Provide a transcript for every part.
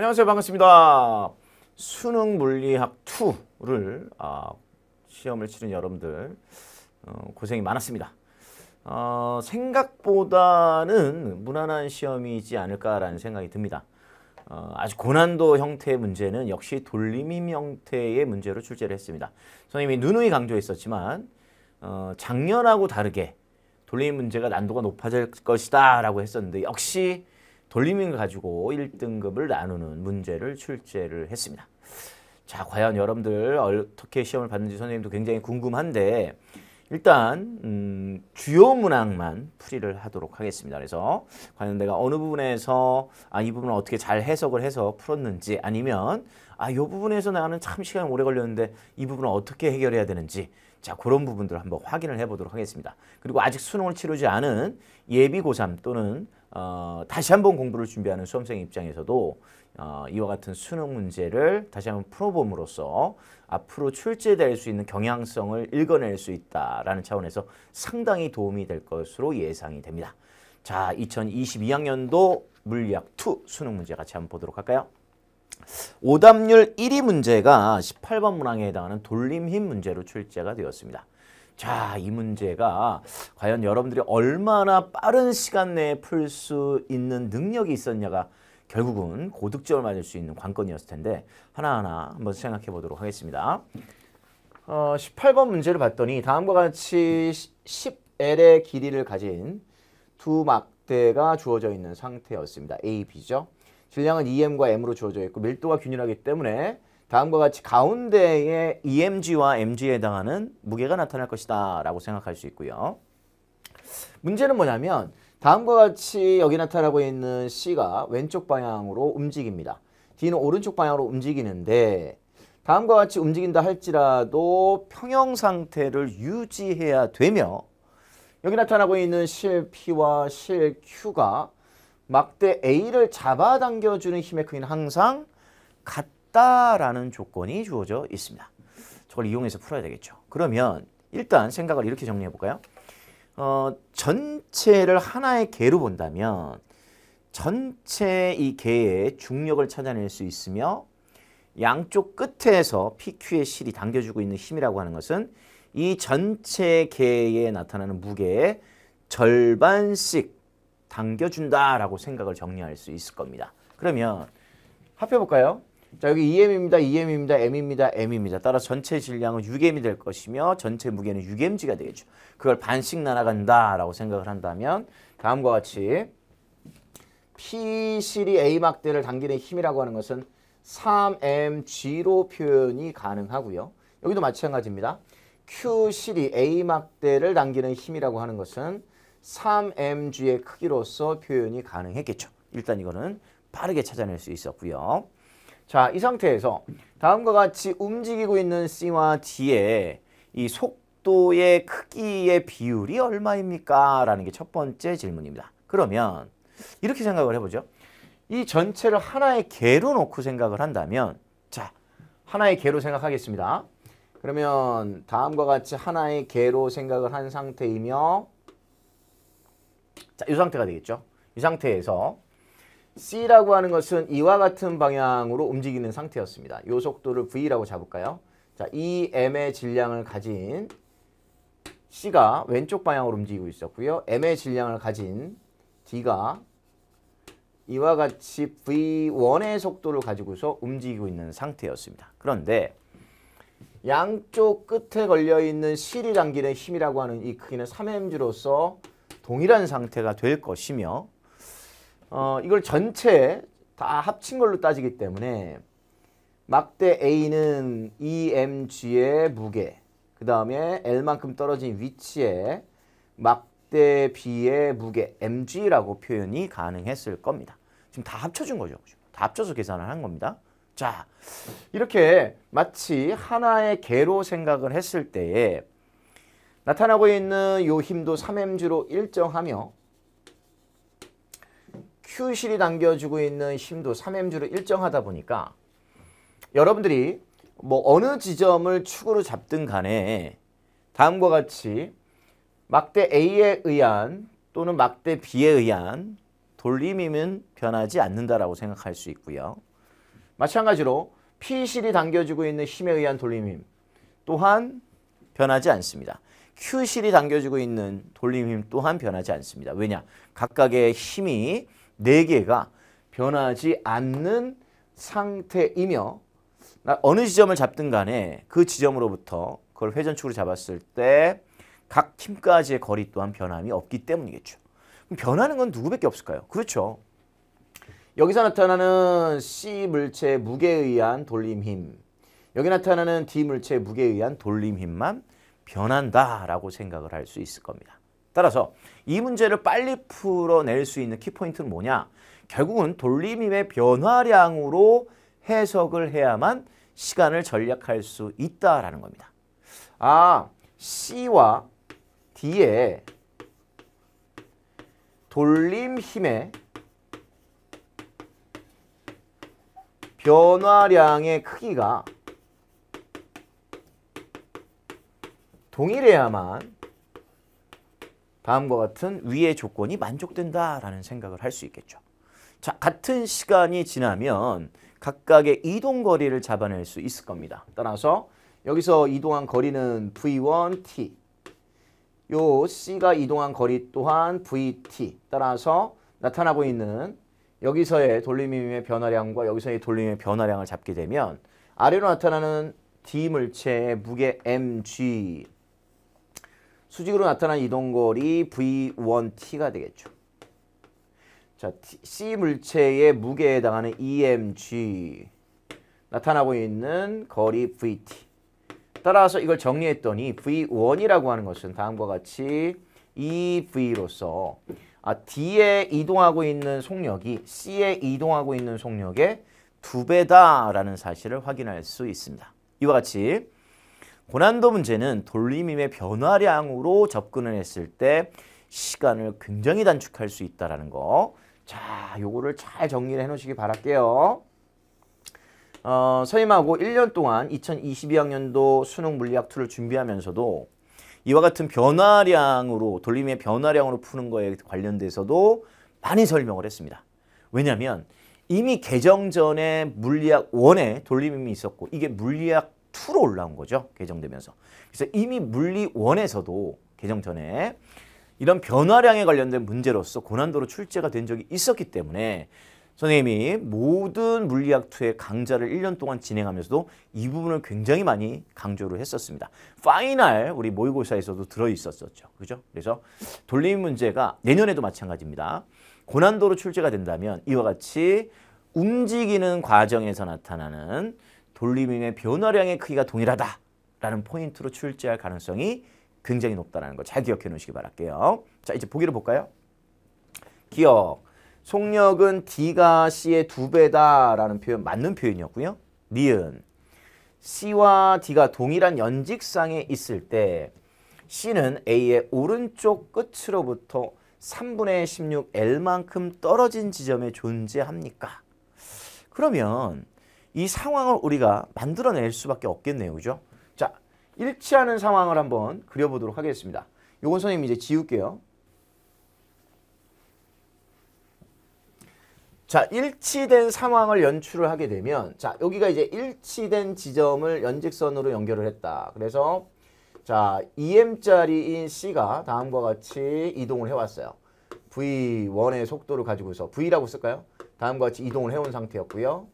안녕하세요. 반갑습니다. 수능 물리학 2를 아, 시험을 치른 여러분들 어, 고생이 많았습니다. 어, 생각보다는 무난한 시험이지 않을까라는 생각이 듭니다. 어, 아주 고난도 형태의 문제는 역시 돌림임 형태의 문제로 출제를 했습니다. 선생님이 누누이 강조했었지만 어, 작년하고 다르게 돌림 문제가 난도가 높아질 것이다 라고 했었는데 역시 돌림을 가지고 1등급을 나누는 문제를 출제를 했습니다. 자, 과연 여러분들 어떻게 시험을 봤는지 선생님도 굉장히 궁금한데 일단 음, 주요 문항만 풀이를 하도록 하겠습니다. 그래서 과연 내가 어느 부분에서 아, 이 부분을 어떻게 잘 해석을 해서 풀었는지 아니면 아, 이 부분에서 나는 참 시간이 오래 걸렸는데 이 부분을 어떻게 해결해야 되는지 자 그런 부분들을 한번 확인을 해보도록 하겠습니다. 그리고 아직 수능을 치르지 않은 예비 고3 또는 어, 다시 한번 공부를 준비하는 수험생 입장에서도 어, 이와 같은 수능 문제를 다시 한번 풀어봄으로써 앞으로 출제될 수 있는 경향성을 읽어낼 수 있다라는 차원에서 상당히 도움이 될 것으로 예상이 됩니다. 자, 2022학년도 물리학 2 수능 문제 같이 한번 보도록 할까요? 오답률 1위 문제가 18번 문항에 해당하는 돌림힘 문제로 출제가 되었습니다. 자, 이 문제가 과연 여러분들이 얼마나 빠른 시간 내에 풀 수 있는 능력이 있었냐가 결국은 고득점을 맞을 수 있는 관건이었을 텐데 하나하나 한번 생각해 보도록 하겠습니다. 어, 18번 문제를 봤더니 다음과 같이 10L의 길이를 가진 두 막대가 주어져 있는 상태였습니다. A, B죠. 질량은 2m과 e m으로 주어져 있고 밀도가 균일하기 때문에 다음과 같이 가운데에 EMG와 MG에 해당하는 무게가 나타날 것이다 라고 생각할 수 있고요. 문제는 뭐냐면 다음과 같이 여기 나타나고 있는 C가 왼쪽 방향으로 움직입니다. D는 오른쪽 방향으로 움직이는데 다음과 같이 움직인다 할지라도 평형 상태를 유지해야 되며 여기 나타나고 있는 실 P와 실 Q가 막대 A를 잡아당겨주는 힘의 크기는 항상 같 없다라는 조건이 주어져 있습니다. 저걸 이용해서 풀어야 되겠죠. 그러면 일단 생각을 이렇게 정리해 볼까요? 어, 전체를 하나의 개로 본다면 전체 이 개의 중력을 찾아낼 수 있으며 양쪽 끝에서 PQ의 실이 당겨주고 있는 힘이라고 하는 것은 이 전체 개에 나타나는 무게의 절반씩 당겨준다라고 생각을 정리할 수 있을 겁니다. 그러면 합해볼까요? 자 여기 EM입니다. EM입니다. M입니다. M입니다. 따라서 전체 질량은 6M이 될 것이며 전체 무게는 6mg가 되겠죠. 그걸 반씩 나눠간다라고 생각을 한다면 다음과 같이 P3 A막대를 당기는 힘이라고 하는 것은 3mg로 표현이 가능하고요. 여기도 마찬가지입니다. Q3 A막대를 당기는 힘이라고 하는 것은 3mg의 크기로서 표현이 가능했겠죠. 일단 이거는 빠르게 찾아낼 수 있었고요. 자, 이 상태에서 다음과 같이 움직이고 있는 C와 D의 이 속도의 크기의 비율이 얼마입니까? 라는 게 첫 번째 질문입니다. 그러면 이렇게 생각을 해보죠. 이 전체를 하나의 개로 놓고 생각을 한다면 자, 하나의 개로 생각하겠습니다. 그러면 다음과 같이 하나의 개로 생각을 한 상태이며 자, 이 상태가 되겠죠. 이 상태에서 C라고 하는 것은 이와 같은 방향으로 움직이는 상태였습니다. 요 속도를 V라고 잡을까요? 자, 이 M의 질량을 가진 C가 왼쪽 방향으로 움직이고 있었고요. M의 질량을 가진 D가 이와 같이 V1의 속도를 가지고서 움직이고 있는 상태였습니다. 그런데 양쪽 끝에 걸려있는 실이 당기는 힘이라고 하는 이 크기는 3Mg로서 동일한 상태가 될 것이며 어, 이걸 전체 다 합친 걸로 따지기 때문에 막대 A는 EMG의 무게, 그 다음에 L만큼 떨어진 위치에 막대 B의 무게 MG라고 표현이 가능했을 겁니다. 지금 다 합쳐준 거죠. 다 합쳐서 계산을 한 겁니다. 자, 이렇게 마치 하나의 개로 생각을 했을 때에 나타나고 있는 요 힘도 3mg로 일정하며 q 실이 당겨주고 있는 힘도 3M주로 일정하다 보니까 여러분들이 뭐 어느 지점을 축으로 잡든 간에 다음과 같이 막대 A에 의한 또는 막대 B에 의한 돌림임은 변하지 않는다라고 생각할 수 있고요. 마찬가지로 P실이 당겨주고 있는 힘에 의한 돌림임 또한 변하지 않습니다. Q실이 당겨주고 있는 돌림임 또한 변하지 않습니다. 왜냐? 각각의 힘이 4개가 변하지 않는 상태이며 어느 지점을 잡든 간에 그 지점으로부터 그걸 회전축으로 잡았을 때 각 팀까지의 거리 또한 변함이 없기 때문이겠죠. 변하는 건 누구밖에 없을까요? 그렇죠. 여기서 나타나는 C 물체 무게에 의한 돌림 힘 여기 나타나는 D 물체 무게에 의한 돌림 힘만 변한다라고 생각을 할 수 있을 겁니다. 따라서 이 문제를 빨리 풀어낼 수 있는 키포인트는 뭐냐? 결국은 돌림임의 변화량으로 해석을 해야만 시간을 절약할 수 있다라는 겁니다. 아, C와 D의 돌림 힘의 변화량의 크기가 동일해야만 다음과 같은 위의 조건이 만족된다라는 생각을 할 수 있겠죠. 자, 같은 시간이 지나면 각각의 이동 거리를 잡아낼 수 있을 겁니다. 따라서 여기서 이동한 거리는 V1t. 요 C가 이동한 거리 또한 VT. 따라서 나타나고 있는 여기서의 돌림임의 변화량과 여기서의 돌림임의 변화량을 잡게 되면 아래로 나타나는 D 물체의 무게 mg 수직으로 나타난 이동거리 V1T가 되겠죠. 자, C 물체의 무게에 해당하는 EMG 나타나고 있는 거리 VT. 따라서 이걸 정리했더니 V1이라고 하는 것은 다음과 같이 EV로서 아, D에 이동하고 있는 속력이 C에 이동하고 있는 속력의 두 배다라는 사실을 확인할 수 있습니다. 이와 같이 고난도 문제는 돌림임의 변화량으로 접근을 했을 때 시간을 굉장히 단축할 수 있다는 거. 자, 요거를 잘 정리를 해놓으시기 바랄게요. 어, 선임하고 1년 동안 2022학년도 수능 물리학 2를 준비하면서도 이와 같은 변화량으로 돌림의 변화량으로 푸는 거에 관련돼서도 많이 설명을 했습니다. 왜냐하면 이미 개정 전에 물리학 1에 돌림이 있었고 이게 물리학 2로 올라온 거죠. 개정되면서. 그래서 이미 물리 1에서도 개정 전에 이런 변화량에 관련된 문제로서 고난도로 출제가 된 적이 있었기 때문에 선생님이 모든 물리학 2의 강좌를 1년 동안 진행하면서도 이 부분을 굉장히 많이 강조를 했었습니다. 파이널 우리 모의고사에서도 들어있었었죠. 그죠? 그래서 돌림 문제가 내년에도 마찬가지입니다. 고난도로 출제가 된다면 이와 같이 움직이는 과정에서 나타나는 돌림의 변화량의 크기가 동일하다라는 포인트로 출제할 가능성이 굉장히 높다는 걸 잘 기억해 놓으시기 바랄게요. 자, 이제 보기를 볼까요? 기억. 속력은 D가 C의 두 배다라는 표현 맞는 표현이었고요. 니은. C와 D가 동일한 연직상에 있을 때 C는 A의 오른쪽 끝으로부터 3분의 16L만큼 떨어진 지점에 존재합니까? 그러면 이 상황을 우리가 만들어낼 수밖에 없겠네요. 그죠? 자, 일치하는 상황을 한번 그려보도록 하겠습니다. 요건 선생님 이제 지울게요. 자, 일치된 상황을 연출을 하게 되면 자, 여기가 이제 일치된 지점을 연직선으로 연결을 했다. 그래서 자, EM짜리인 C가 다음과 같이 이동을 해왔어요. V1의 속도를 가지고서 V라고 쓸까요? 다음과 같이 이동을 해온 상태였고요.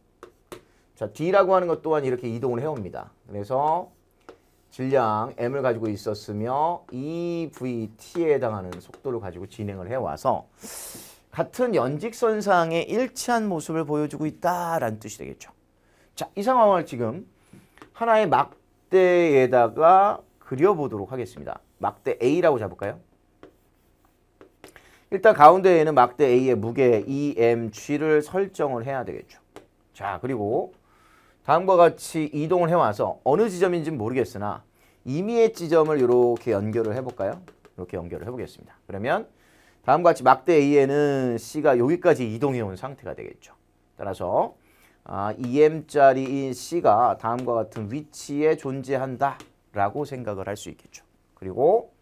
자, D라고 하는 것 또한 이렇게 이동을 해옵니다. 그래서 질량 M을 가지고 있었으며 EVT에 해당하는 속도를 가지고 진행을 해와서 같은 연직선상에 일치한 모습을 보여주고 있다라는 뜻이 되겠죠. 자, 이 상황을 지금 하나의 막대에다가 그려보도록 하겠습니다. 막대 A라고 잡을까요? 일단 가운데에는 막대 A의 무게 EMG를 설정을 해야 되겠죠. 자, 그리고 다음과 같이 이동을 해와서 어느 지점인지 모르겠으나 임의의 지점을 이렇게 연결을 해볼까요? 이렇게 연결을 해보겠습니다. 그러면 다음과 같이 막대 A에는 C가 여기까지 이동해온 상태가 되겠죠. 따라서 아, EM짜리인 C가 다음과 같은 위치에 존재한다 라고 생각을 할 수 있겠죠. 그리고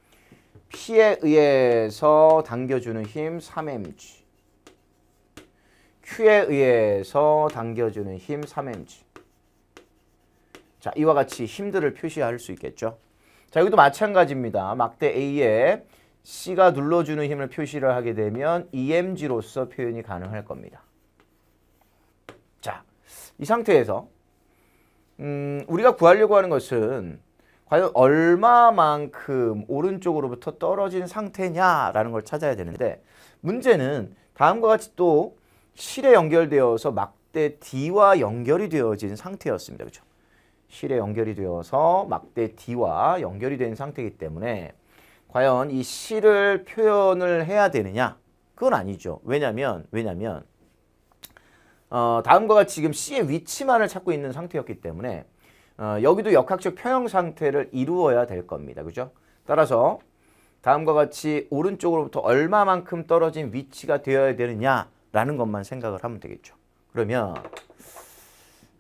P에 의해서 당겨주는 힘 3mg Q에 의해서 당겨주는 힘 3mg 자, 이와 같이 힘들을 표시할 수 있겠죠. 자, 여기도 마찬가지입니다. 막대 A에 C가 눌러주는 힘을 표시를 하게 되면 EMG로서 표현이 가능할 겁니다. 자, 이 상태에서 음, 우리가 구하려고 하는 것은 과연 얼마만큼 오른쪽으로부터 떨어진 상태냐라는 걸 찾아야 되는데 문제는 다음과 같이 또 실에 연결되어서 막대 D와 연결이 되어진 상태였습니다. 그렇죠? 실에 연결이 되어서 막대 D와 연결이 된 상태이기 때문에 과연 이 C를 표현을 해야 되느냐? 그건 아니죠. 왜냐면 왜냐면 어, 다음과 같이 지금 C의 위치만을 찾고 있는 상태였기 때문에 어, 여기도 역학적 평형 상태를 이루어야 될 겁니다. 그죠? 따라서 다음과 같이 오른쪽으로부터 얼마만큼 떨어진 위치가 되어야 되느냐라는 것만 생각을 하면 되겠죠. 그러면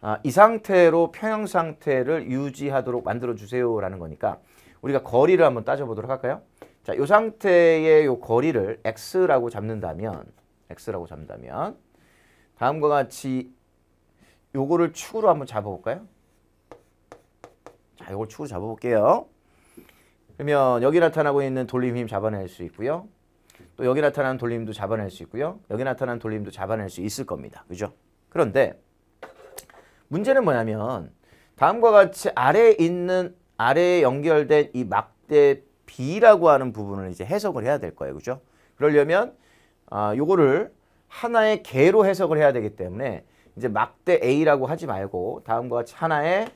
아, 이 상태로 평형 상태를 유지하도록 만들어 주세요라는 거니까 우리가 거리를 한번 따져보도록 할까요? 자, 이 상태의 요 거리를 x라고 잡는다면 x라고 잡는다면 다음과 같이 요거를 축으로 한번 잡아볼까요? 자, 요걸 축으로 잡아볼게요. 그러면 여기 나타나고 있는 돌림 힘 잡아낼 수 있고요. 또 여기 나타난 돌림도 잡아낼 수 있고요. 여기 나타난 돌림도 잡아낼 수 있을 겁니다. 그죠? 그런데 문제는 뭐냐면 다음과 같이 아래에 있는 아래에 연결된 이 막대 B라고 하는 부분을 이제 해석을 해야 될 거예요. 그죠? 그러려면 아, 요거를 하나의 개로 해석을 해야 되기 때문에 이제 막대 A라고 하지 말고 다음과 같이 하나의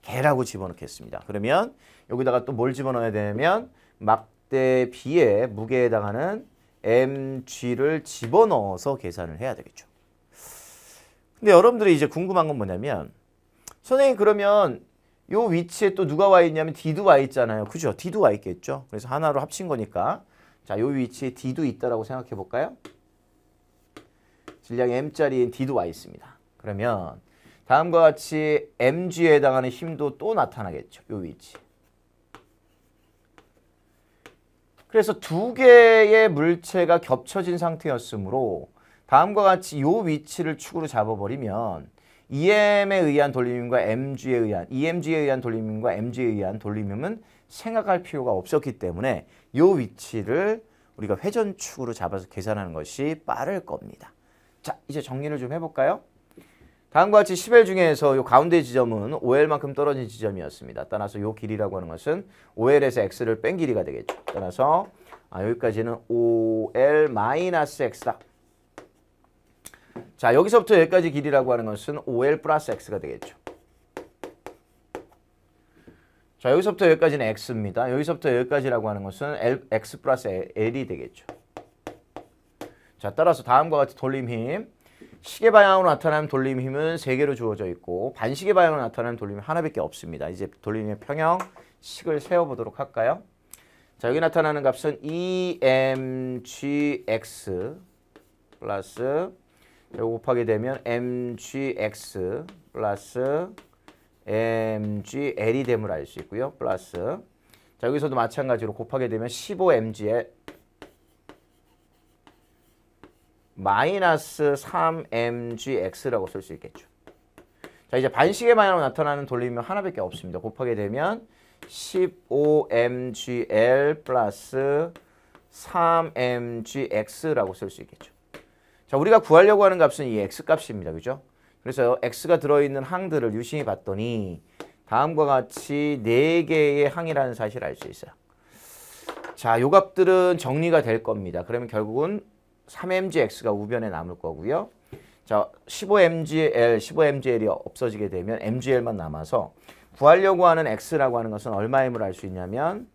개라고 집어넣겠습니다. 그러면 여기다가 또 뭘 집어넣어야 되냐면 막대 B의 무게에 해당하는 mg를 집어넣어서 계산을 해야 되겠죠. 근데 여러분들이 이제 궁금한 건 뭐냐면 선생님 그러면 요 위치에 또 누가 와 있냐면 D도 와 있잖아요. 그죠? D도 와 있겠죠? 그래서 하나로 합친 거니까 자, 요 위치에 D도 있다라고 생각해 볼까요? 질량 M짜리인 D도 와 있습니다. 그러면 다음과 같이 mg에 해당하는 힘도 또 나타나겠죠. 요 위치. 그래서 두 개의 물체가 겹쳐진 상태였으므로 다음과 같이 이 위치를 축으로 잡아버리면 EM에 의한 돌림과 MG에 의한 EMG에 의한 돌림과 MG에 의한 돌림은 생각할 필요가 없었기 때문에 이 위치를 우리가 회전축으로 잡아서 계산하는 것이 빠를 겁니다. 자, 이제 정리를 좀 해볼까요? 다음과 같이 10엘 중에서 이 가운데 지점은 5L만큼 떨어진 지점이었습니다. 따라서 이 길이라고 하는 것은 5L에서 X를 뺀 길이가 되겠죠. 따라서 아, 여기까지는 5L-X다. 자 여기서부터 여기까지 길이라고 하는 것은 5L 플러스 X가 되겠죠. 자 여기서부터 여기까지는 X입니다. 여기서부터 여기까지라고 하는 것은 L, X 플러스 L, 이 되겠죠. 자 따라서 다음과 같이 돌림 힘 시계 방향으로 나타나는 돌림 힘은 세개로 주어져 있고 반시계 방향으로 나타나는 돌림이 하나밖에 없습니다. 이제 돌림의 평형 식을 세워보도록 할까요? 자 여기 나타나는 값은 EMGX 플러스 곱하게 되면 mgx 플러스 mgl이 됨을 알 수 있고요. 플러스 자 여기서도 마찬가지로 곱하게 되면 15mg에 마이너스 3mgx라고 쓸 수 있겠죠. 자 이제 반식의 방향으로 나타나는 돌림은 하나밖에 없습니다. 곱하게 되면 15mgl 플러스 3mgx라고 쓸 수 있겠죠. 자, 우리가 구하려고 하는 값은 이 x값입니다. 그죠? 그래서 x가 들어있는 항들을 유심히 봤더니 다음과 같이 4개의 항이라는 사실을 알 수 있어요. 자, 요 값들은 정리가 될 겁니다. 그러면 결국은 3mgx가 우변에 남을 거고요. 자, 15mgl, 15mgl이 없어지게 되면 mgl만 남아서 구하려고 하는 x라고 하는 것은 얼마임을 알 수 있냐면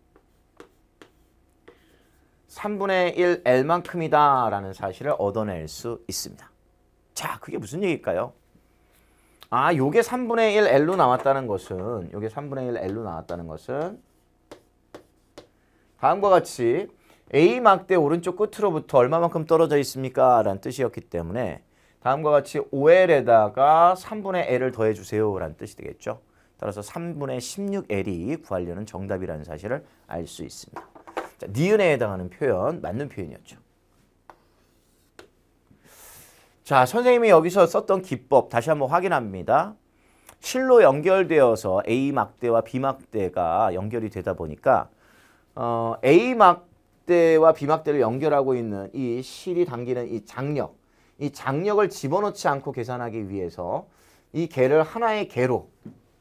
3분의 1 L만큼이다 라는 사실을 얻어낼 수 있습니다. 자, 그게 무슨 얘기일까요? 아, 요게 3분의 1 L로 나왔다는 것은 요게 3분의 1 L로 나왔다는 것은 다음과 같이 A막대 오른쪽 끝으로부터 얼마만큼 떨어져 있습니까? 라는 뜻이었기 때문에 다음과 같이 5L에다가 3분의 L을 더해주세요 라는 뜻이 되겠죠. 따라서 3분의 16L이 구하려는 정답이라는 사실을 알 수 있습니다. 자, 니은에 해당하는 표현 맞는 표현이었죠. 자, 선생님이 여기서 썼던 기법 다시 한번 확인합니다. 실로 연결되어서 A 막대와 B 막대가 연결이 되다 보니까 어, A 막대와 B 막대를 연결하고 있는 이 실이 당기는 이 장력 이 장력을 집어넣지 않고 계산하기 위해서 이 개를 하나의 개로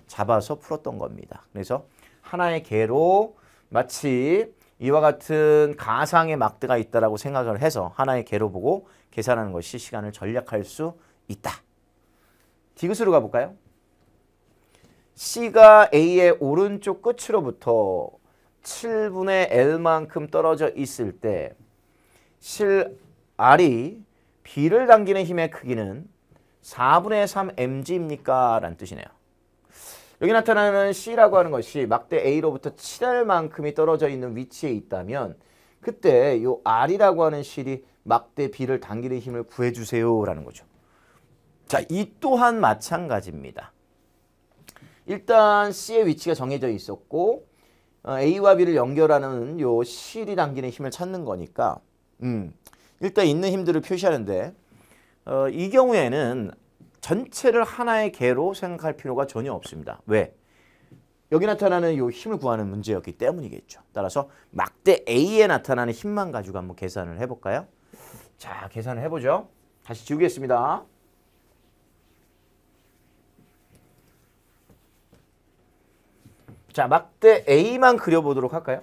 잡아서 풀었던 겁니다. 그래서 하나의 개로 마치 이와 같은 가상의 막대가 있다라고 생각을 해서 하나의 개로 보고 계산하는 것이 시간을 절약할 수 있다. 디귿으로 가볼까요? C가 A의 오른쪽 끝으로부터 7분의 L만큼 떨어져 있을 때 실 R이 B를 당기는 힘의 크기는 4분의 3mg입니까? 라는 뜻이네요. 여기 나타나는 C라고 하는 것이 막대 A로부터 7할 만큼이 떨어져 있는 위치에 있다면 그때 이 R이라고 하는 실이 막대 B를 당기는 힘을 구해주세요 라는 거죠. 자, 이 또한 마찬가지입니다. 일단 C의 위치가 정해져 있었고 어, A와 B를 연결하는 이 실이 당기는 힘을 찾는 거니까 음, 일단 있는 힘들을 표시하는데 어, 이 경우에는 전체를 하나의 개로 생각할 필요가 전혀 없습니다. 왜? 여기 나타나는 이 힘을 구하는 문제였기 때문이겠죠. 따라서 막대 A에 나타나는 힘만 가지고 한번 계산을 해볼까요? 자, 계산을 해보죠. 다시 지우겠습니다. 자, 막대 A만 그려보도록 할까요?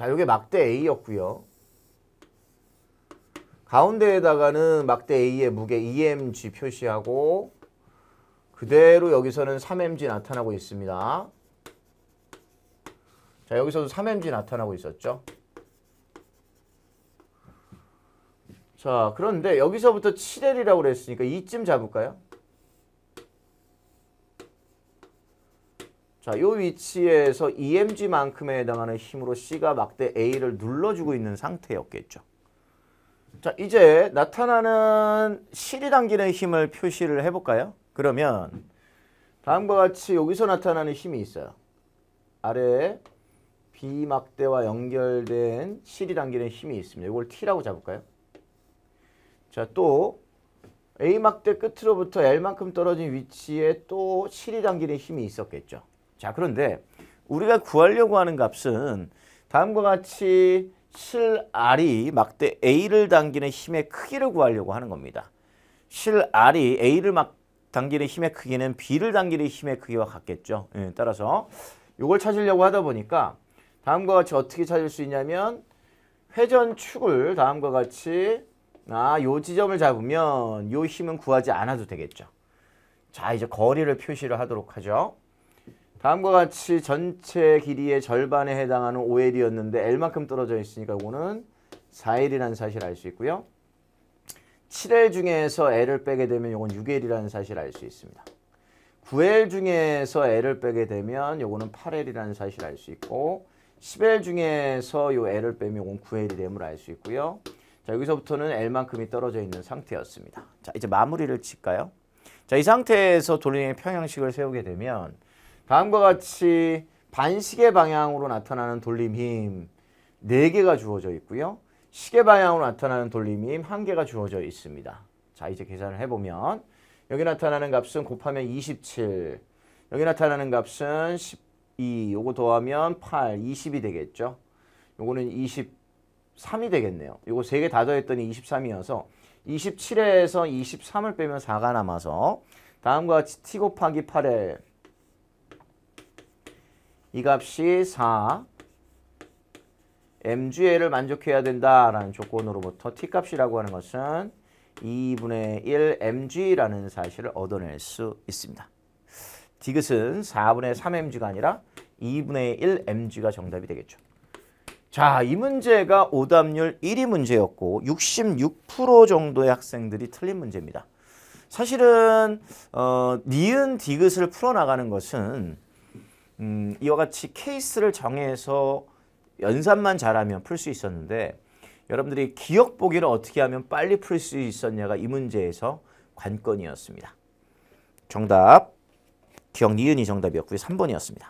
자, 요게 막대 A였고요. 가운데에다가는 막대 A의 무게 EMG 표시하고 그대로 여기서는 3mg 나타나고 있습니다. 자, 여기서도 3mg 나타나고 있었죠. 자, 그런데 여기서부터 7L이라고 그랬으니까 이쯤 잡을까요? 자, 이 위치에서 EMG만큼에 해당하는 힘으로 C가 막대 A를 눌러주고 있는 상태였겠죠. 자, 이제 나타나는 실이 당기는 힘을 표시를 해볼까요? 그러면 다음과 같이 여기서 나타나는 힘이 있어요. 아래에 B 막대와 연결된 실이 당기는 힘이 있습니다. 이걸 T라고 잡을까요? 자, 또 A 막대 끝으로부터 L만큼 떨어진 위치에 또 실이 당기는 힘이 있었겠죠. 자 그런데 우리가 구하려고 하는 값은 다음과 같이 실 r 이 막대 A를 당기는 힘의 크기를 구하려고 하는 겁니다. 7R이 A를 막 당기는 힘의 크기는 B를 당기는 힘의 크기와 같겠죠. 예, 따라서 이걸 찾으려고 하다 보니까 다음과 같이 어떻게 찾을 수 있냐면 회전축을 다음과 같이 아, 요 지점을 잡으면 요 힘은 구하지 않아도 되겠죠. 자, 이제 거리를 표시를 하도록 하죠. 다음과 같이 전체 길이의 절반에 해당하는 5L이었는데 L만큼 떨어져 있으니까 이거는 4L이라는 사실 알 수 있고요. 7L 중에서 L을 빼게 되면 이건 6L이라는 사실 알 수 있습니다. 9L 중에서 L을 빼게 되면 이거는 8L이라는 사실 알 수 있고 10L 중에서 요 L을 빼면 이건 9L이됨을 알 수 있고요. 자 여기서부터는 L만큼이 떨어져 있는 상태였습니다. 자 이제 마무리를 칠까요? 자 이 상태에서 돌리의 평형식을 세우게 되면 다음과 같이 반시계 방향으로 나타나는 돌림 힘 4개가 주어져 있고요. 시계 방향으로 나타나는 돌림 힘 1개가 주어져 있습니다. 자 이제 계산을 해보면 여기 나타나는 값은 곱하면 27 여기 나타나는 값은 12 요거 더하면 8 20이 되겠죠. 요거는 23이 되겠네요. 요거 3개 다 더했더니 23이어서 27에서 23을 빼면 4가 남아서 다음과 같이 t 곱하기 8에 이 값이 4 m g 를 만족해야 된다라는 조건으로부터 T값이라고 하는 것은 2분의 1 mg라는 사실을 얻어낼 수 있습니다. 디귿은 4분의 3mg가 아니라 2분의 1 mg가 정답이 되겠죠. 자, 이 문제가 오답률 1위 문제였고 66% 정도의 학생들이 틀린 문제입니다. 사실은 어, 니은 디귿을 풀어나가는 것은 음, 이와 같이 케이스를 정해서 연산만 잘하면 풀 수 있었는데 여러분들이 기억 보기를 어떻게 하면 빨리 풀 수 있었냐가 이 문제에서 관건이었습니다. 정답 기억 니은이 정답이었고요. 3번이었습니다.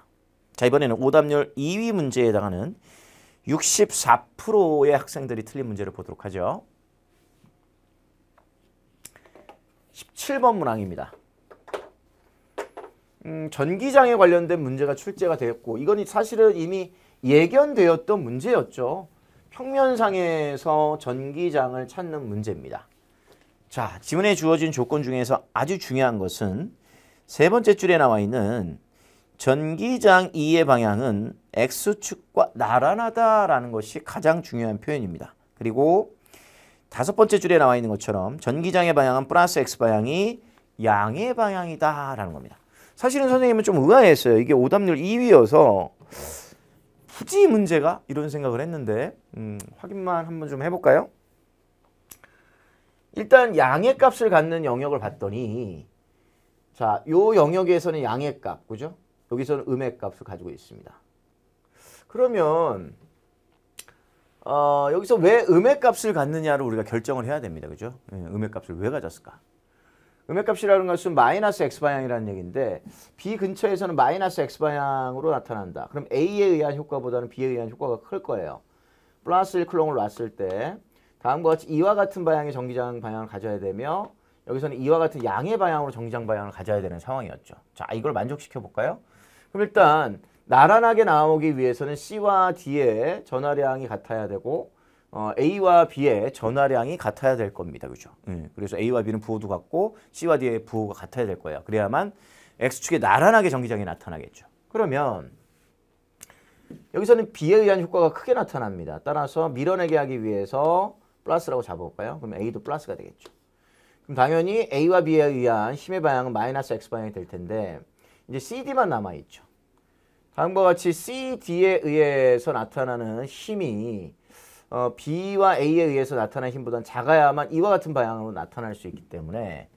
자 이번에는 오답률 2위 문제에 해당하는 64%의 학생들이 틀린 문제를 보도록 하죠. 17번 문항입니다. 음, 전기장에 관련된 문제가 출제가 되었고 이건 사실은 이미 예견되었던 문제였죠. 평면상에서 전기장을 찾는 문제입니다. 자, 지문에 주어진 조건 중에서 아주 중요한 것은 세 번째 줄에 나와 있는 전기장 2의 방향은 X축과 나란하다라는 것이 가장 중요한 표현입니다. 그리고 다섯 번째 줄에 나와 있는 것처럼 전기장의 방향은 플러스 X방향이 양의 방향이다라는 겁니다. 사실은 선생님은 좀 의아했어요. 이게 오답률 2위여서 굳이 문제가? 이런 생각을 했는데 음, 확인만 한번 좀 해볼까요? 일단 양의 값을 갖는 영역을 봤더니 자, 요 영역에서는 양의 값, 그죠? 여기서는 음의 값을 가지고 있습니다. 그러면 어, 여기서 왜 음의 값을 갖느냐를 우리가 결정을 해야 됩니다. 그죠? 예, 음의 값을 왜 가졌을까? 음역값이라는 것은 마이너스 x방향이라는 얘기인데 b 근처에서는 마이너스 x방향으로 나타난다. 그럼 a에 의한 효과보다는 b에 의한 효과가 클 거예요. 플러스 1클롱을 놨을 때 다음과 같이 이와 같은 방향의 전기장 방향을 가져야 되며 여기서는 이와 같은 양의 방향으로 전기장 방향을 가져야 되는 상황이었죠. 자 이걸 만족시켜 볼까요? 그럼 일단 나란하게 나오기 위해서는 C와 D의 전화량이 같아야 되고 어, A와 B의 전화량이 같아야 될 겁니다. 그죠? 음, 그래서 A와 B는 부호도 같고 C와 D의 부호가 같아야 될 거예요. 그래야만 X축에 나란하게 전기장이 나타나겠죠. 그러면 여기서는 B에 의한 효과가 크게 나타납니다. 따라서 밀어내게 하기 위해서 플러스라고 잡아볼까요? 그럼 A도 플러스가 되겠죠. 그럼 당연히 A와 B에 의한 힘의 방향은 마이너스 X방향이 될 텐데 이제 CD만 남아있죠. 다음과 같이 CD에 의해서 나타나는 힘이 어, B와 A에 의해서 나타난 힘보다는 작아야만 이와 같은 방향으로 나타날 수 있기 때문에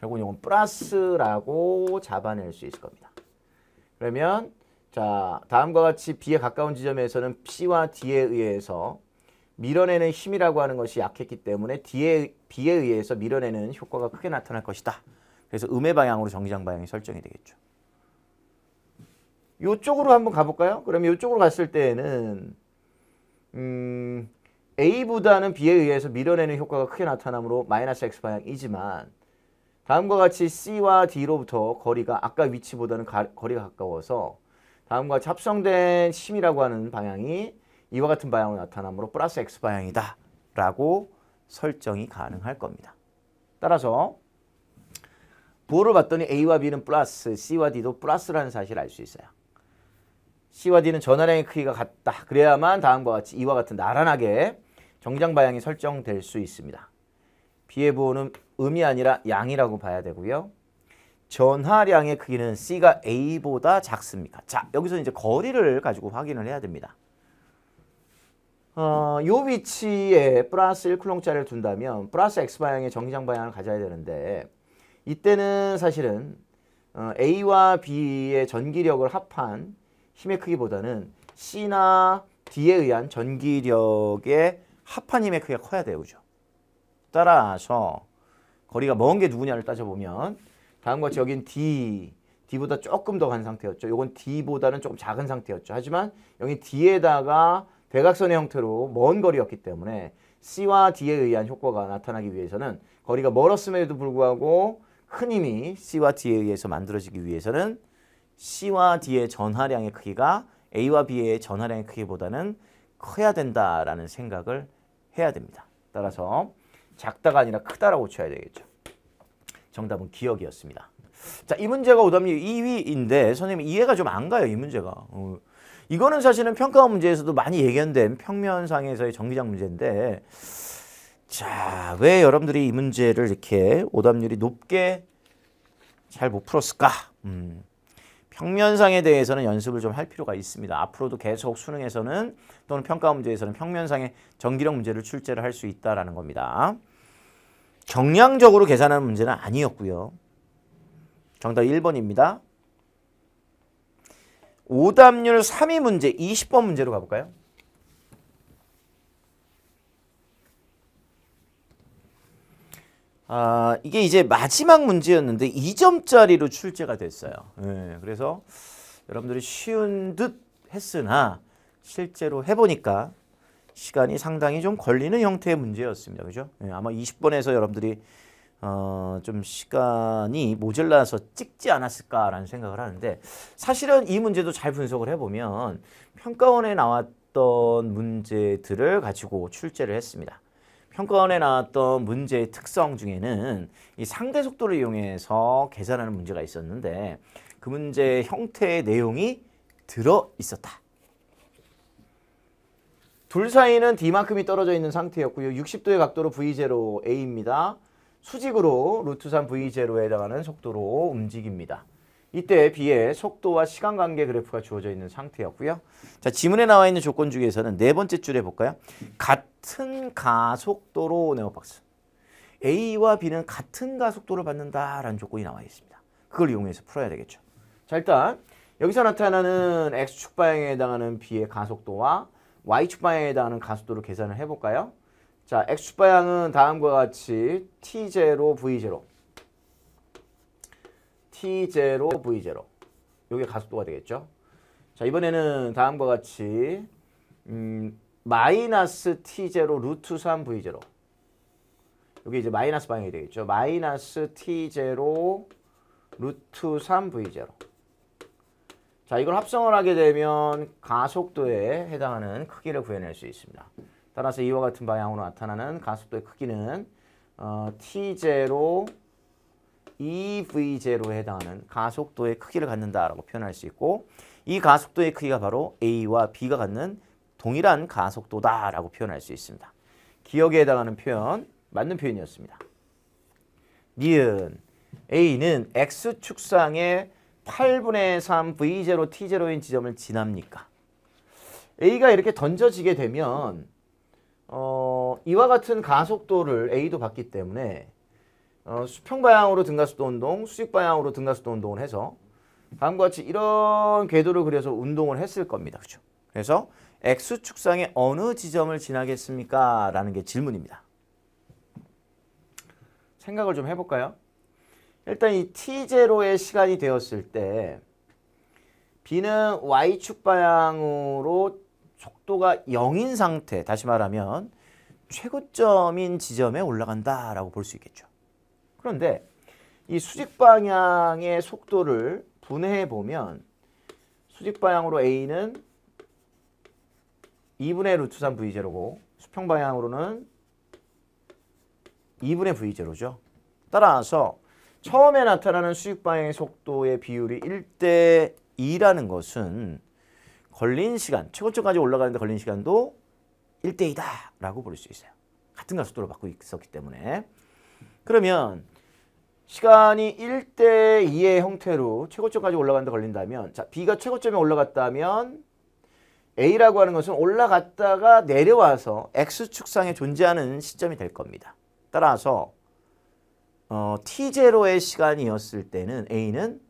결국 은 이건 플러스라고 잡아낼 수 있을 겁니다. 그러면 자 다음과 같이 B에 가까운 지점에서는 C와 D에 의해서 밀어내는 힘이라고 하는 것이 약했기 때문에 D에, B에 의해서 밀어내는 효과가 크게 나타날 것이다. 그래서 음의 방향으로 정지장 방향이 설정이 되겠죠. 이쪽으로 한번 가볼까요? 그러면 이쪽으로 갔을 때에는 음, A보다는 B에 의해서 밀어내는 효과가 크게 나타나므로 마이너스 X 방향이지만 다음과 같이 C와 D로부터 거리가 아까 위치보다는 가, 거리가 가까워서 다음과 같이 합성된 심이라고 하는 방향이 이와 같은 방향으로 나타나므로 플러스 X 방향이다 라고 설정이 가능할 겁니다. 따라서 부호를 봤더니 A와 B는 플러스, C와 D도 플러스라는 사실을 알 수 있어요. C와 D는 전화량의 크기가 같다. 그래야만 다음과 같이 이와 같은 나란하게 정장 방향이 설정될 수 있습니다. 비의 부호는 음이 아니라 양이라고 봐야 되고요. 전하량의 크기는 C가 A보다 작습니까? 자, 여기서 이제 거리를 가지고 확인을 해야 됩니다. 어, 요 위치에 플러스 1쿨롱짜리를 둔다면 플러스 X방향의 정장 방향을 가져야 되는데 이때는 사실은 어, A와 B의 전기력을 합한 힘의 크기보다는 C나 D에 의한 전기력의 합판 힘의 크기가 커야 돼요. 그죠? 따라서 거리가 먼 게 누구냐를 따져보면 다음과 같이 여긴 D, D보다 조금 더 간 상태였죠. 요건 D보다는 조금 작은 상태였죠. 하지만 여기 D에다가 대각선의 형태로 먼 거리였기 때문에 C와 D에 의한 효과가 나타나기 위해서는 거리가 멀었음에도 불구하고 큰 힘이 C와 D에 의해서 만들어지기 위해서는 C와 D의 전하량의 크기가 A와 B의 전하량의 크기보다는 커야 된다라는 생각을 해야 됩니다. 따라서 작다가 아니라 크다라고 쳐야 되겠죠. 정답은 기억이었습니다. 자, 이 문제가 오답률 2위인데 선생님 이해가 좀 안 가요, 이 문제가. 어, 이거는 사실은 평가 문제에서도 많이 예견된 평면상에서의 정기장 문제인데 자, 왜 여러분들이 이 문제를 이렇게 오답률이 높게 잘 못 풀었을까? 음, 평면상에 대해서는 연습을 좀 할 필요가 있습니다. 앞으로도 계속 수능에서는 또는 평가 문제에서는 평면상의 전기력 문제를 출제를 할 수 있다라는 겁니다. 경량적으로 계산하는 문제는 아니었고요. 정답 1번입니다. 오답률 3위 문제 20번 문제로 가볼까요? 아, 이게 이제 마지막 문제였는데 2점짜리로 출제가 됐어요. 네, 그래서 여러분들이 쉬운 듯 했으나 실제로 해보니까 시간이 상당히 좀 걸리는 형태의 문제였습니다. 그죠? 네, 아마 20번에서 여러분들이 어, 좀 시간이 모질라서 찍지 않았을까라는 생각을 하는데 사실은 이 문제도 잘 분석을 해보면 평가원에 나왔던 문제들을 가지고 출제를 했습니다. 평가원에 나왔던 문제의 특성 중에는 이 상대 속도를 이용해서 계산하는 문제가 있었는데 그 문제의 형태의 내용이 들어 있었다. 둘 사이는 D만큼이 떨어져 있는 상태였고요. 60도의 각도로 V0, A입니다. 수직으로 루트 3 V0에 해당하는 속도로 움직입니다. 이때 B의 속도와 시간 관계 그래프가 주어져 있는 상태였고요. 자 지문에 나와 있는 조건 중에서는 네 번째 줄에 볼까요? 같 같은 가속도로 네오박스 A와 B는 같은 가속도를 받는다라는 조건이 나와 있습니다. 그걸 이용해서 풀어야 되겠죠. 자 일단 여기서 나타나는 X축 방향에 해당하는 B의 가속도와 Y축 방향에 해당하는 가속도를 계산을 해볼까요? 자 X축 방향은 다음과 같이 T0, V0 T0, V0 요게 가속도가 되겠죠. 자 이번에는 다음과 같이 음, 마이너스 t0 루트 3 v0 여기 이제 마이너스 방향이 되겠죠. 마이너스 t0 루트 3 v0 자 이걸 합성을 하게 되면 가속도에 해당하는 크기를 구해낼 수 있습니다. 따라서 이와 같은 방향으로 나타나는 가속도의 크기는 어, t0 EV0에 해당하는 가속도의 크기를 갖는다라고 표현할 수 있고 이 가속도의 크기가 바로 A와 B가 갖는 동일한 가속도다라고 표현할 수 있습니다. 기억에 해당하는 표현 맞는 표현이었습니다. 니은 A는 X축상의 8분의 3 V0, T0인 지점을 지납니까? A가 이렇게 던져지게 되면 어, 이와 같은 가속도를 A도 받기 때문에 어, 수평 방향으로 등가속도 운동, 수직 방향으로 등가속도 운동을 해서 다음과 같이 이런 궤도를 그려서 운동을 했을 겁니다. 그렇죠? 그래서 X축상의 어느 지점을 지나겠습니까? 라는 게 질문입니다. 생각을 좀 해볼까요? 일단 이 T0의 시간이 되었을 때 B는 Y축 방향으로 속도가 0인 상태, 다시 말하면 최고점인 지점에 올라간다라고 볼 수 있겠죠. 그런데 이 수직 방향의 속도를 분해해 보면 수직 방향으로 A는 2분의 루트 3 v0고 수평 방향으로는 2분의 v0죠. 따라서 처음에 나타나는 수직 방향의 속도의 비율이 1대 2라는 것은 걸린 시간, 최고점까지 올라가는데 걸린 시간도 1대 2다 라고 볼 수 있어요. 같은 가속도로 받고 있었기 때문에 그러면 시간이 1대 2의 형태로 최고점까지 올라가는데 걸린다면 자 B가 최고점에 올라갔다면 A라고 하는 것은 올라갔다가 내려와서 X축상에 존재하는 시점이 될 겁니다. 따라서 어, T0의 시간이었을 때는 A는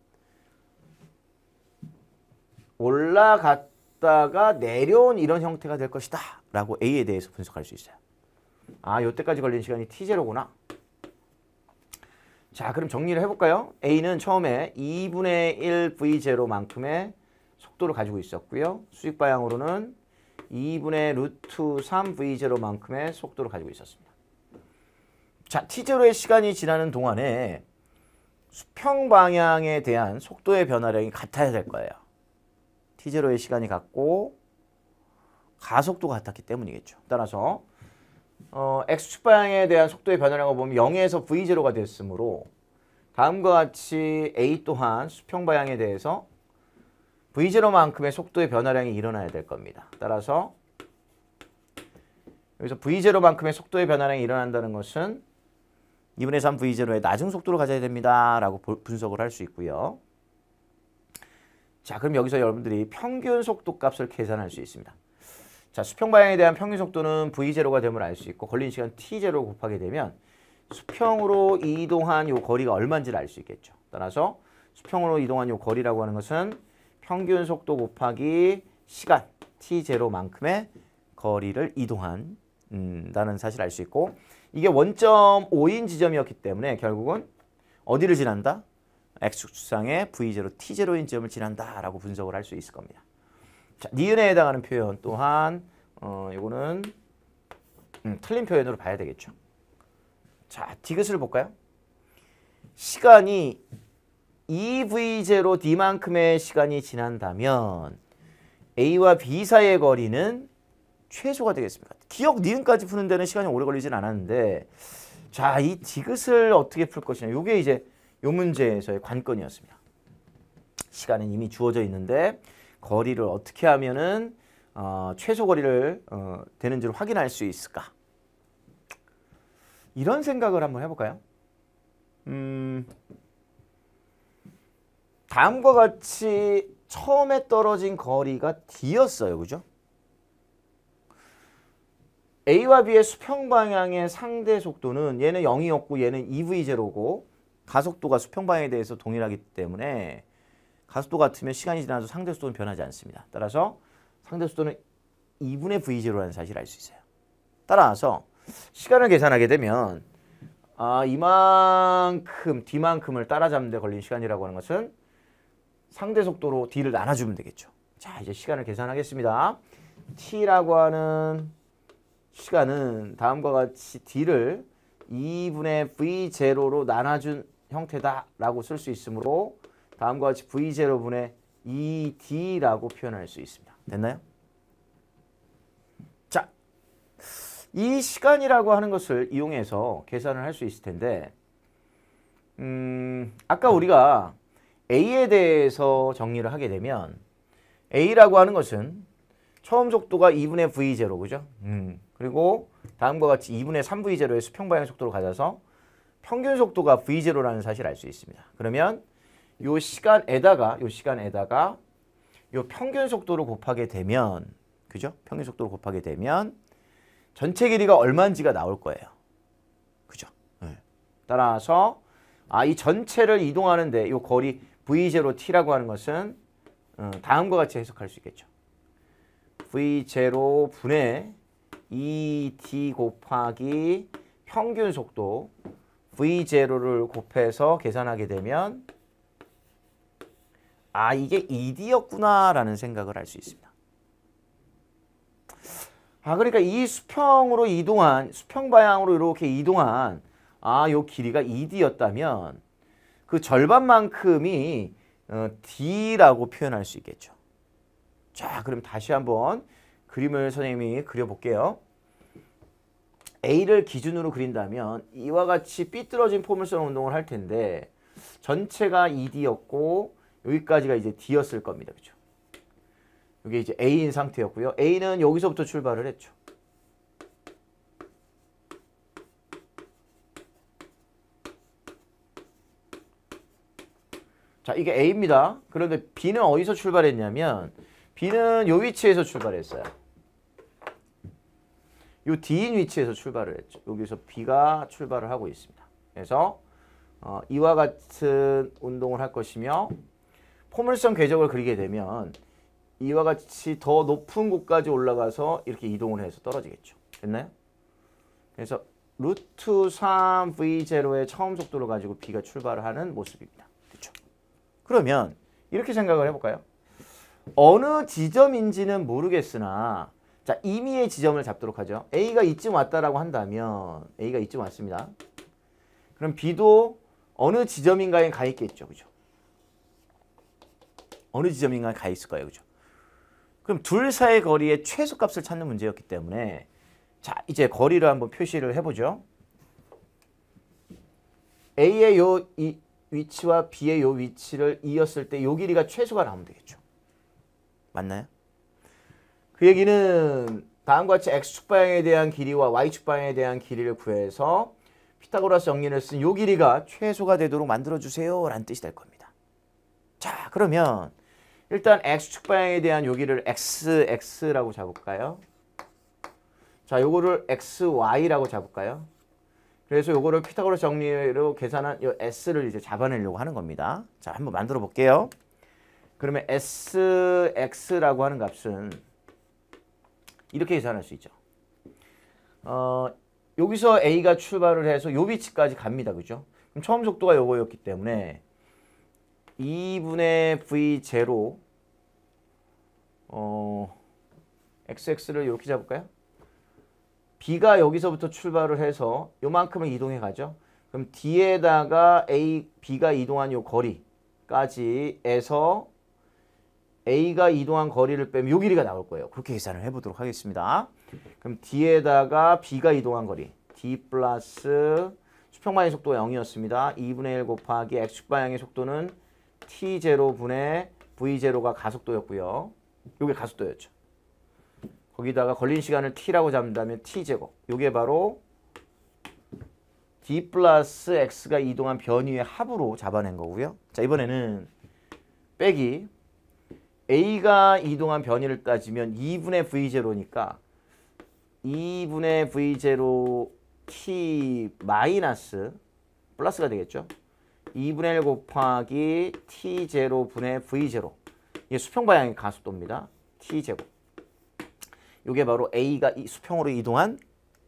올라갔다가 내려온 이런 형태가 될 것이다 라고 A에 대해서 분석할 수 있어요. 아, 요때까지 걸린 시간이 T0구나. 자, 그럼 정리를 해볼까요? A는 처음에 2분의 1 V0만큼의 각도를 가지고 있었고요. 수직 방향으로는 2분의 루트 3v0만큼의 속도를 가지고 있었습니다. 자, t0의 시간이 지나는 동안에 수평 방향에 대한 속도의 변화량이 같아야 될 거예요. t0의 시간이 같고 가속도 같았기 때문이겠죠. 따라서 어, x축 방향에 대한 속도의 변화량을 보면 0에서 v0가 됐으므로 다음과 같이 a 또한 수평 방향에 대해서 V0만큼의 속도의 변화량이 일어나야 될 겁니다. 따라서 여기서 V0만큼의 속도의 변화량이 일어난다는 것은 2분의 3 V0의 낮은 속도로 가져야 됩니다. 라고 분석을 할 수 있고요. 자 그럼 여기서 여러분들이 평균 속도 값을 계산할 수 있습니다. 자 수평 방향에 대한 평균 속도는 V0가 되면 알수 있고 걸린 시간 T0 곱하게 되면 수평으로 이동한 요 거리가 얼마인지를 알 수 있겠죠. 따라서 수평으로 이동한 요 거리라고 하는 것은 평균 속도 곱하기 시간 t0만큼의 거리를 이동한다는 음, 사실 을알 수 있고 이게 원점 5인 지점이었기 때문에 결국은 어디를 지난다? x축상의 v0, t0인 지점을 지난다라고 분석을 할 수 있을 겁니다. 자, 니은에 해당하는 표현 또한 어, 이거는 음, 틀린 표현으로 봐야 되겠죠. 자, 디귿을 볼까요? 시간이 EV0D만큼의 시간이 지난다면 A와 B 사이의 거리는 최소가 되겠습니다. 기억 니은까지 푸는 데는 시간이 오래 걸리진 않았는데 자, 이 디귿을 어떻게 풀 것이냐. 이게 이제 요 문제에서의 관건이었습니다. 시간은 이미 주어져 있는데 거리를 어떻게 하면은 어, 최소 거리를 어, 되는지를 확인할 수 있을까? 이런 생각을 한번 해볼까요? 음... 다음과 같이 처음에 떨어진 거리가 D였어요. 그죠? A와 B의 수평 방향의 상대 속도는 얘는 0이었고 얘는 EV0고 가속도가 수평 방향에 대해서 동일하기 때문에 가속도 같으면 시간이 지나도 상대 속도는 변하지 않습니다. 따라서 상대 속도는 2분의 V0라는 사실을 알 수 있어요. 따라서 시간을 계산하게 되면 아, 이만큼 D만큼을 따라잡는 데 걸린 시간이라고 하는 것은 상대 속도로 d를 나눠주면 되겠죠. 자 이제 시간을 계산하겠습니다. t라고 하는 시간은 다음과 같이 d를 2분의 v0로 나눠준 형태다라고 쓸 수 있으므로 다음과 같이 v0분의 2d라고 e 표현할 수 있습니다. 됐나요? 자, 이 시간이라고 하는 것을 이용해서 계산을 할 수 있을 텐데 음, 아까 우리가 A에 대해서 정리를 하게 되면 A라고 하는 것은 처음 속도가 2분의 V0 그죠? 음. 그리고 다음과 같이 2분의 3V0의 수평 방향 속도로 가져서 평균 속도가 V0라는 사실을 알 수 있습니다. 그러면 이 시간에다가 이 시간에다가 이 평균 속도로 곱하게 되면 그죠? 평균 속도로 곱하게 되면 전체 길이가 얼만지가 나올 거예요. 그죠? 네. 따라서 아 이 전체를 이동하는데 이 거리 V0t라고 하는 것은 어, 다음과 같이 해석할 수 있겠죠. V0 분의 2t e 곱하기 평균 속도 V0를 곱해서 계산하게 되면 아 이게 2d였구나 라는 생각을 할 수 있습니다. 아 그러니까 이 수평으로 이동한 수평 방향으로 이렇게 이동한 아 요 길이가 2d였다면 그 절반만큼이 어, D라고 표현할 수 있겠죠. 자, 그럼 다시 한번 그림을 선생님이 그려볼게요. A를 기준으로 그린다면 이와 같이 삐뚤어진 포물선 운동을 할 텐데 전체가 2D였고 e 여기까지가 이제 D였을 겁니다. 그렇죠? 이게 이제 A인 상태였고요. A는 여기서부터 출발을 했죠. 자 이게 A입니다. 그런데 B는 어디서 출발했냐면 B는 요 위치에서 출발했어요. 요 D인 위치에서 출발을 했죠. 여기서 B가 출발을 하고 있습니다. 그래서 어, 이와 같은 운동을 할 것이며 포물선 궤적을 그리게 되면 이와 같이 더 높은 곳까지 올라가서 이렇게 이동을 해서 떨어지겠죠. 됐나요? 그래서 루트 3V0의 처음 속도를 가지고 B가 출발 하는 모습입니다. 그러면 이렇게 생각을 해볼까요? 어느 지점인지는 모르겠으나 자 임의의 지점을 잡도록 하죠. A가 이쯤 왔다라고 한다면 A가 이쯤 왔습니다. 그럼 B도 어느 지점인가에 가 있겠죠. 그죠? 어느 지점인가에 가 있을 거예요. 그죠? 그럼 둘 사이 거리의 최소값을 찾는 문제였기 때문에 자 이제 거리를 한번 표시를 해보죠. A의 요 이, 위치와 B의 요 위치를 이었을 때 요 길이가 최소가 나오면 되겠죠. 맞나요? 그 얘기는 다음과 같이 X축 방향에 대한 길이와 Y축 방향에 대한 길이를 구해서 피타고라스 정리를 쓴 요 길이가 최소가 되도록 만들어주세요 라는 뜻이 될 겁니다. 자 그러면 일단 X축 방향에 대한 요 길이를 X, X라고 잡을까요? 자 요거를 XY라고 잡을까요? 그래서 요거를 피타고라 정리로 계산한 요 S를 이제 잡아내려고 하는 겁니다. 자, 한번 만들어 볼게요. 그러면 SX라고 하는 값은 이렇게 계산할 수 있죠. 어, 여기서 A가 출발을 해서 요 위치까지 갑니다. 그죠? 그럼 처음 속도가 요거였기 때문에 2분의 V0 어, XX를 이렇게 잡을까요? B가 여기서부터 출발을 해서 요만큼을 이동해 가죠. 그럼 D에다가 A, B가 이동한 요 거리까지에서 A가 이동한 거리를 빼면 요 길이가 나올 거예요. 그렇게 계산을 해보도록 하겠습니다. 그럼 D에다가 B가 이동한 거리 D 플러스 수평방향 속도 0이었습니다. 2분의 1 곱하기 X방향의 속도는 T0분의 V0가 가속도였고요. 요게 가속도였죠. 거기다가 걸린 시간을 t라고 잡는다면 t제곱. 요게 바로 d 플러스 x가 이동한 변이의 합으로 잡아낸 거고요. 자 이번에는 빼기 a가 이동한 변이를 따지면 2분의 v0니까 2분의 v0 t 마이너스 플러스가 되겠죠. 2분의 1 곱하기 t0분의 v0 이게 수평 방향의 가속도입니다. t 제곱 이게 바로 A가 수평으로 이동한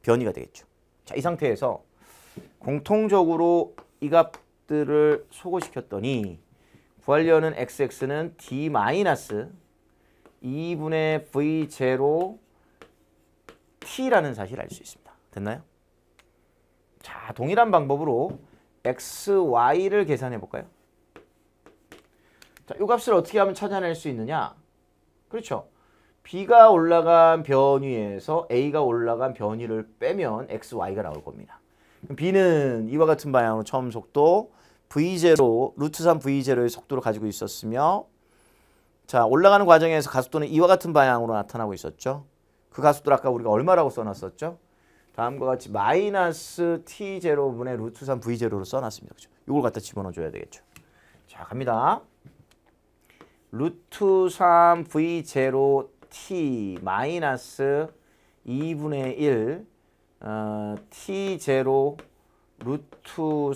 변이가 되겠죠. 자, 이 상태에서 공통적으로 이 값들을 소거시켰더니 구하려는 xx는 d 마이너스 2분의 v0 t라는 사실을 알 수 있습니다. 됐나요? 자, 동일한 방법으로 xy를 계산해 볼까요? 자, 이 값을 어떻게 하면 찾아낼 수 있느냐? 그렇죠. B가 올라간 변위에서 A가 올라간 변위를 빼면 XY가 나올 겁니다. B는 이와 같은 방향으로 처음 속도 V0, 루트 3 V0의 속도를 가지고 있었으며 자 올라가는 과정에서 가속도는 이와 같은 방향으로 나타나고 있었죠. 그 가속도를 아까 우리가 얼마라고 써놨었죠? 다음과 같이 마이너스 T0분의 루트 3 V0로 써놨습니다. 그죠? 이걸 갖다 집어넣어줘야 되겠죠. 자 갑니다. 루트 3 V0 t 마이너스 2분의 1 어, t0 루트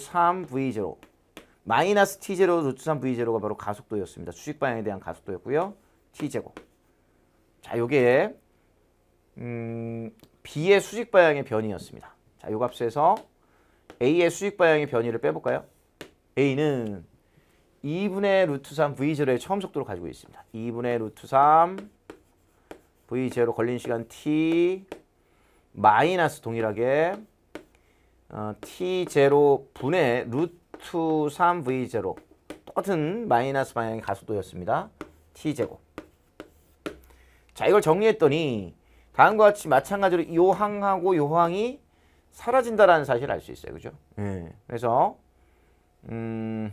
3 v0 마이너스 t0 루트 3 v0가 바로 가속도였습니다. 수직 방향에 대한 가속도였고요. t제곱. 자, 요게 음, b의 수직 방향의 변이였습니다. 자, 요 값에서 a의 수직 방향의 변이를 빼볼까요? a는 2분의 루트 3 v0의 처음 속도를 가지고 있습니다. 2분의 루트 3 v 0로 걸린 시간 t 마이너스 동일하게 어, t 0 분의 루트 3 v 0로 똑같은 마이너스 방향의 가속도였습니다. t 제곱. 자 이걸 정리했더니 다음과 같이 마찬가지로 이 항하고 이 항이 사라진다라는 사실을 알 수 있어요. 그죠? 예. 그래서 음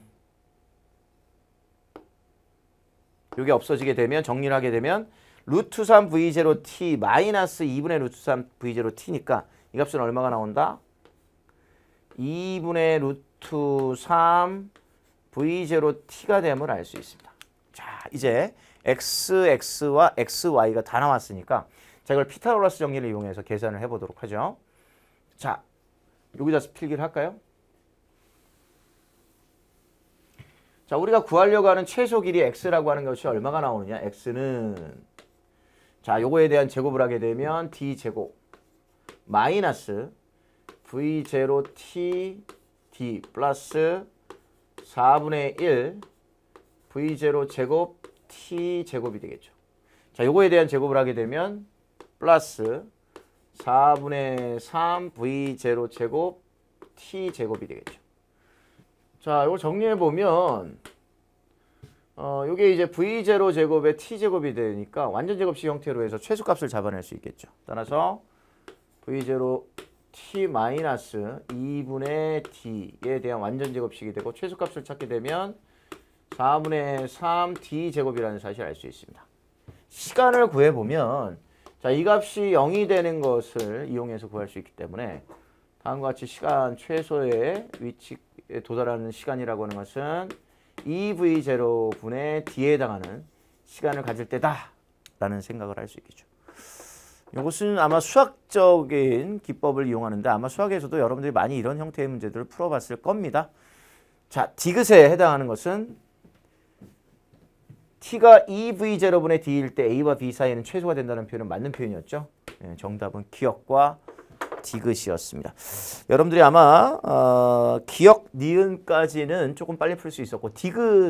이게 없어지게 되면 정리를 하게 되면 루트 3 v0 t 마이너스 2분의 루트 3 v0 t니까 이 값은 얼마가 나온다? 2분의 루트 3 v0 t가 됨을 알 수 있습니다. 자 이제 x, x와 x, y가 다 나왔으니까 자 이걸 피타고라스 정리를 이용해서 계산을 해보도록 하죠. 자 여기다 필기를 할까요? 자 우리가 구하려고 하는 최소 길이 x라고 하는 것이 얼마가 나오느냐 x는 자, 요거에 대한 제곱을 하게 되면 d 제곱 마이너스 v 제로 t d 플러스 4분의 1 v 제로 제곱 t 제곱이 되겠죠. 자, 요거에 대한 제곱을 하게 되면 플러스 4분의 3 v 제로 제곱 t 제곱이 되겠죠. 자, 요거 정리해 보면 어, 요게 이제 V0 제곱의 T제곱이 되니까 완전제곱식 형태로 해서 최소값을 잡아낼 수 있겠죠. 따라서 V0 T 2분의 D에 대한 완전제곱식이 되고 최소값을 찾게 되면 4분의 3D 제곱이라는 사실을 알 수 있습니다. 시간을 구해보면 자, 이 값이 0이 되는 것을 이용해서 구할 수 있기 때문에 다음과 같이 시간 최소의 위치에 도달하는 시간이라고 하는 것은 EV0분의 D에 해당하는 시간을 가질 때다 라는 생각을 할 수 있겠죠. 이것은 아마 수학적인 기법을 이용하는데 아마 수학에서도 여러분들이 많이 이런 형태의 문제들을 풀어봤을 겁니다. 자, 디귿에 해당하는 것은 t가 EV0분의 D일 때 A와 B 사이에는 최소가 된다는 표현은 맞는 표현이었죠. 예, 정답은 기억과 디귿이었습니다. 여러분들이 아마 어, 기억 니은까지는 조금 빨리 풀 수 있었고 디귿을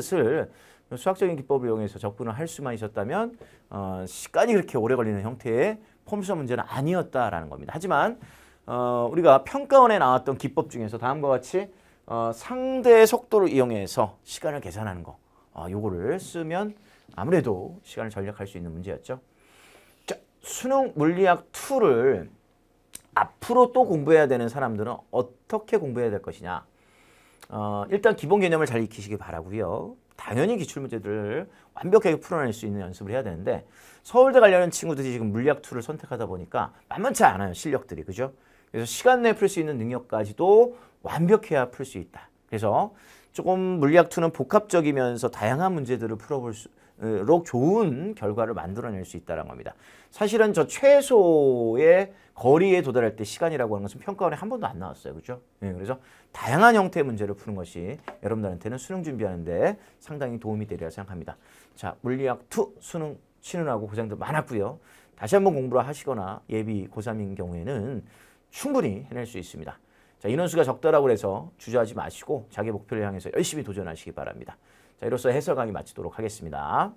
수학적인 기법을 이용해서 접근을 할 수만 있었다면 어, 시간이 그렇게 오래 걸리는 형태의 폼수업 문제는 아니었다라는 겁니다. 하지만 어, 우리가 평가원에 나왔던 기법 중에서 다음과 같이 어, 상대의 속도를 이용해서 시간을 계산하는 거이거를 어, 쓰면 아무래도 시간을 절약할 수 있는 문제였죠. 자, 수능 물리학 2를 앞으로 또 공부해야 되는 사람들은 어떻게 공부해야 될 것이냐. 어, 일단 기본 개념을 잘 익히시기 바라고요. 당연히 기출문제들을 완벽하게 풀어낼 수 있는 연습을 해야 되는데 서울대 가려는 친구들이 지금 물리학2를 선택하다 보니까 만만치 않아요. 실력들이. 그죠? 그래서 시간 내에 풀 수 있는 능력까지도 완벽해야 풀 수 있다. 그래서 조금 물리학2는 복합적이면서 다양한 문제들을 풀어볼 수, 록 좋은 결과를 만들어낼 수 있다는 겁니다. 사실은 저 최소의 거리에 도달할 때 시간이라고 하는 것은 평가원에 한 번도 안 나왔어요. 그렇죠? 네, 그래서 다양한 형태의 문제를 푸는 것이 여러분들한테는 수능 준비하는데 상당히 도움이 되리라 생각합니다. 자, 물리학 2 수능 치느라고 고생도 많았고요. 다시 한 번 공부를 하시거나 예비 고3인 경우에는 충분히 해낼 수 있습니다. 자, 인원수가 적다라고 해서 주저하지 마시고 자기 목표를 향해서 열심히 도전하시기 바랍니다. 자, 이로써 해설 강의 마치도록 하겠습니다.